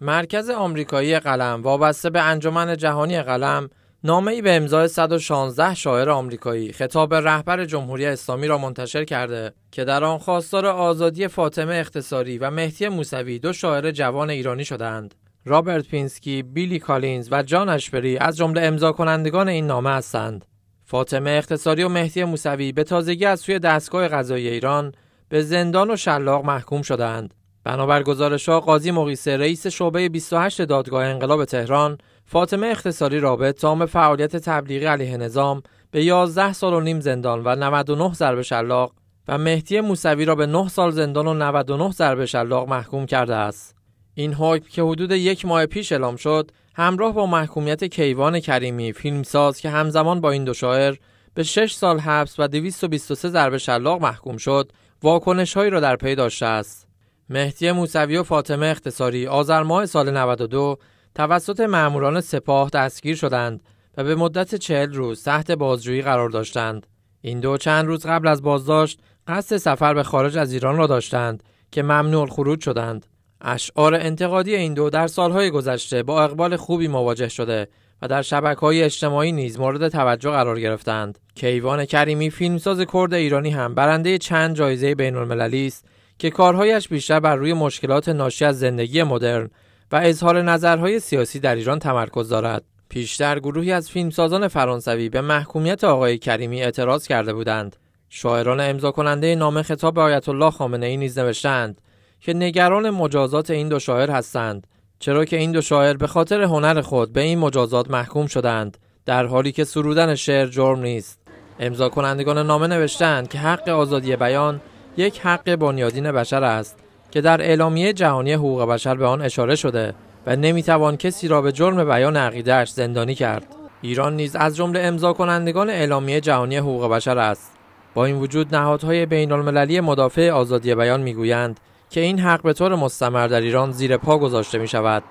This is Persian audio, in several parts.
مرکز آمریکایی قلم وابسته به انجمن جهانی قلم نامه ای به امضای 116 شاعر آمریکایی خطاب رهبر جمهوری اسلامی را منتشر کرده که در آن خواستار آزادی فاطمه اختصاری و مهدی موسوی دو شاعر جوان ایرانی شدند. رابرت پینسکی، بیلی کالینز و جان اشبری از جمله امضا کنندگان این نامه هستند. فاطمه اختصاری و مهدی موسوی به تازگی از سوی دستگاه قضایی ایران به زندان و شلاق محکوم شدند. بنابر گزارش ها قاضی مقیسه رئیس شعبه 28 دادگاه انقلاب تهران فاطمه اختصاری را به فعالیت تبلیغی علیه نظام به 11 سال و نیم زندان و 99 ضرب شلاق و مهدی موسوی را به 9 سال زندان و 99 ضرب شلاق محکوم کرده است. این حکم که حدود یک ماه پیش اعلام شد، همراه با محکومیت کیوان کریمی فیلمساز که همزمان با این دو شاعر به 6 سال حبس و 223 ضرب شلاق محکوم شد، واکنش هایی را در پی داشته است. مهدی موسوی و فاطمه اختصاری آذر ماه سال 92 توسط ماموران سپاه دستگیر شدند و به مدت چهل روز تحت بازجویی قرار داشتند. این دو چند روز قبل از بازداشت قصد سفر به خارج از ایران را داشتند که ممنوع خروج شدند. اشعار انتقادی این دو در سالهای گذشته با اقبال خوبی مواجه شده و در شبک های اجتماعی نیز مورد توجه قرار گرفتند. کیوان کریمی فیلمساز کرد ایرانی هم برنده چند جایزه بین المللی است که کارهایش بیشتر بر روی مشکلات ناشی از زندگی مدرن و اظهار نظرهای سیاسی در ایران تمرکز دارد. پیشتر گروهی از فیلمسازان فرانسوی به محکومیت آقای کریمی اعتراض کرده بودند. شاعران امضا کننده نامه خطاب به آیت الله خامنه ای نیز نوشتند که نگران مجازات این دو شاعر هستند چرا که این دو شاعر به خاطر هنر خود به این مجازات محکوم شدند در حالی که سرودن شعر جرم نیست امضا کنندگان نامه نوشتند که حق آزادی بیان یک حق بنیادین بشر است که در اعلامیه جهانی حقوق بشر به آن اشاره شده و نمیتوان کسی را به جرم بیان عقیدهاش زندانی کرد ایران نیز از جمله امضا کنندگان اعلامیه جهانی حقوق بشر است با این وجود نهادهای بین المللی مدافع آزادی بیان میگویند که این حق به طور مستمر در ایران زیر پا گذاشته می شود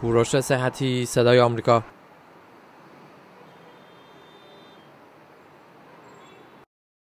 کوروش صحتی صدای آمریکا